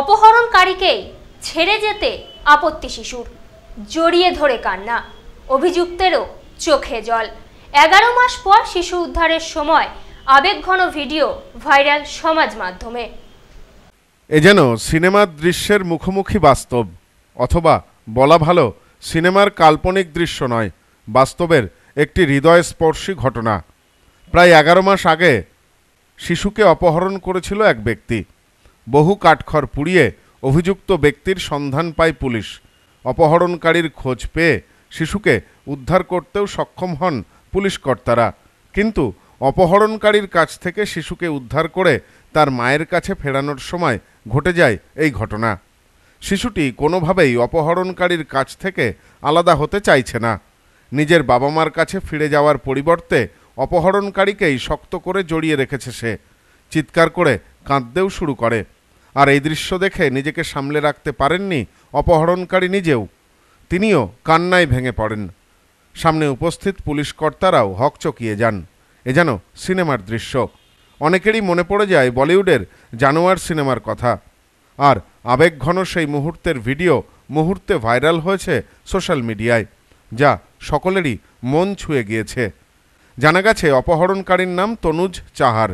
অপহরণকারীকেই ছেড়ে যেতে আপত্তি শিশুর জড়িয়ে ধরে কান্না অভিযুক্তেরও চোখে জল এগারো মাস পর শিশু উদ্ধারের সময় আবেগঘন ভিডিও ভাইরাল সমাজ মাধ্যমে এ যেন সিনেমার দৃশ্যের মুখোমুখি বাস্তব অথবা বলা ভালো সিনেমার কাল্পনিক দৃশ্য নয় বাস্তবের একটি হৃদয়স্পর্শী ঘটনা প্রায় এগারো মাস আগে শিশুকে অপহরণ করেছিল এক ব্যক্তি বহু কাঠখড় পুড়িয়ে অভিযুক্ত ব্যক্তির সন্ধান পায় পুলিশ অপহরণকারীর খোঁজ পেয়ে শিশুকে উদ্ধার করতেও সক্ষম হন পুলিশ কর্তারা কিন্তু অপহরণকারীর কাছ থেকে শিশুকে উদ্ধার করে তার মায়ের কাছে ফেরানোর সময় ঘটে যায় এই ঘটনা শিশুটি কোনোভাবেই অপহরণকারীর কাছ থেকে আলাদা হতে চাইছে না নিজের বাবা মার কাছে ফিরে যাওয়ার পরিবর্তে অপহরণকারীকেই শক্ত করে জড়িয়ে রেখেছে সে চিৎকার করে কাঁদতেও শুরু করে আর এই দৃশ্য দেখে নিজেকে সামলে রাখতে পারেননি অপহরণকারী নিজেও তিনিও কান্নায় ভেঙে পড়েন সামনে উপস্থিত পুলিশ কর্তারাও হকচকিয়ে যান এ যেন সিনেমার দৃশ্য অনেকেরই মনে পড়ে যায় বলিউডের জানোয়ার সিনেমার কথা আর আবেগঘন সেই মুহূর্তের ভিডিও মুহূর্তে ভাইরাল হয়েছে সোশ্যাল মিডিয়ায় যা সকলেরই মন ছুঁয়ে গিয়েছে জানা গেছে অপহরণকারীর নাম তনুজ চাহার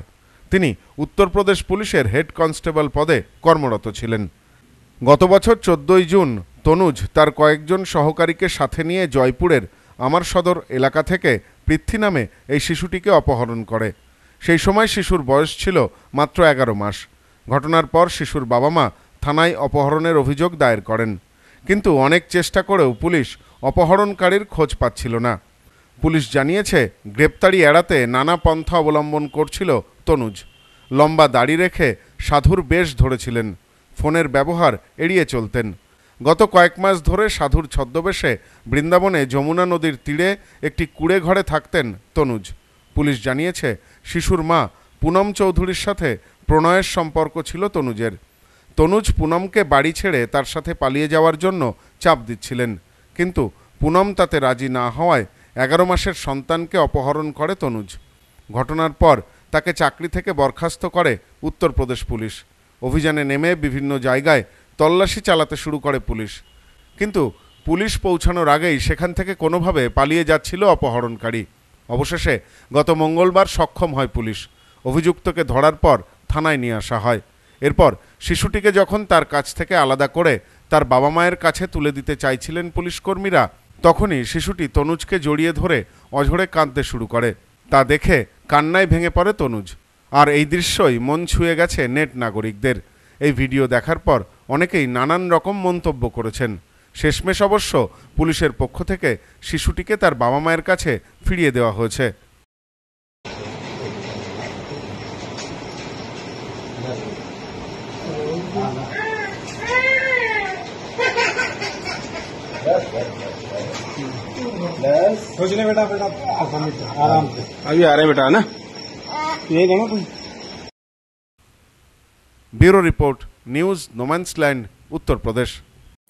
তিনি উত্তরপ্রদেশ পুলিশের হেড কনস্টেবল পদে কর্মরত ছিলেন গত বছর চোদ্দই জুন তনুজ তার কয়েকজন সহকারীকে সাথে নিয়ে জয়পুরের আমার সদর এলাকা থেকে পৃথ্বী নামে এই শিশুটিকে অপহরণ করে সেই সময় শিশুর বয়স ছিল মাত্র এগারো মাস ঘটনার পর শিশুর বাবা মা থানায় অপহরণের অভিযোগ দায়ের করেন কিন্তু অনেক চেষ্টা করেও পুলিশ অপহরণকারীর খোঁজ পাচ্ছিল না পুলিশ জানিয়েছে গ্রেপ্তারি এড়াতে নানা পন্থা অবলম্বন করছিল তনুজ লম্বা দাড়ি রেখে সাধুর বেশ ধরেছিলেন ফোনের ব্যবহার এড়িয়ে চলতেন গত কয়েক মাস ধরে সাধুর ছদ্মবেশে বৃন্দাবনে যমুনা নদীর তীরে একটি কুড়ে ঘরে থাকতেন তনুজ পুলিশ জানিয়েছে শিশুর মা পুনম চৌধুরীর সাথে প্রণয়ের সম্পর্ক ছিল তনুজের তনুজ পুনমকে বাড়ি ছেড়ে তার সাথে পালিয়ে যাওয়ার জন্য চাপ দিচ্ছিলেন কিন্তু পুনম তাতে রাজি না হওয়ায় এগারো মাসের সন্তানকে অপহরণ করে তনুজ ঘটনার পর তাকে চাকরি থেকে বরখাস্ত করে উত্তরপ্রদেশ পুলিশ অভিযানে নেমে বিভিন্ন জায়গায় তল্লাশি চালাতে শুরু করে পুলিশ কিন্তু পুলিশ পৌঁছানোর আগেই সেখান থেকে কোনোভাবে পালিয়ে যাচ্ছিল অপহরণকারী অবশেষে গত মঙ্গলবার সক্ষম হয় পুলিশ অভিযুক্তকে ধরার পর থানায় নিয়ে আসা হয় এরপর শিশুটিকে যখন তার কাছ থেকে আলাদা করে তার বাবা মায়ের কাছে তুলে দিতে চাইছিলেন পুলিশকর্মীরা তখনই শিশুটি তনুজকে জড়িয়ে ধরে অঝরে কাঁদতে শুরু করে তা দেখে কান্নায় ভেঙে পড়ে তনুজ আর এই দৃশ্যই মন ছুঁয়ে গেছে নেট নাগরিকদের এই ভিডিও দেখার পর অনেকেই নানান রকম মন্তব্য করেছেন শেষমেশ অবশ্য পুলিশের পক্ষ থেকে শিশুটিকে তার বাবা মায়ের কাছে ফিরিয়ে দেওয়া হয়েছে Yes, yes. कुछ नहीं बेटा बेटा आराम से अभी आ रहे बेटा है ना ये देना तुम bureau report news no man's land Uttar प्रदेश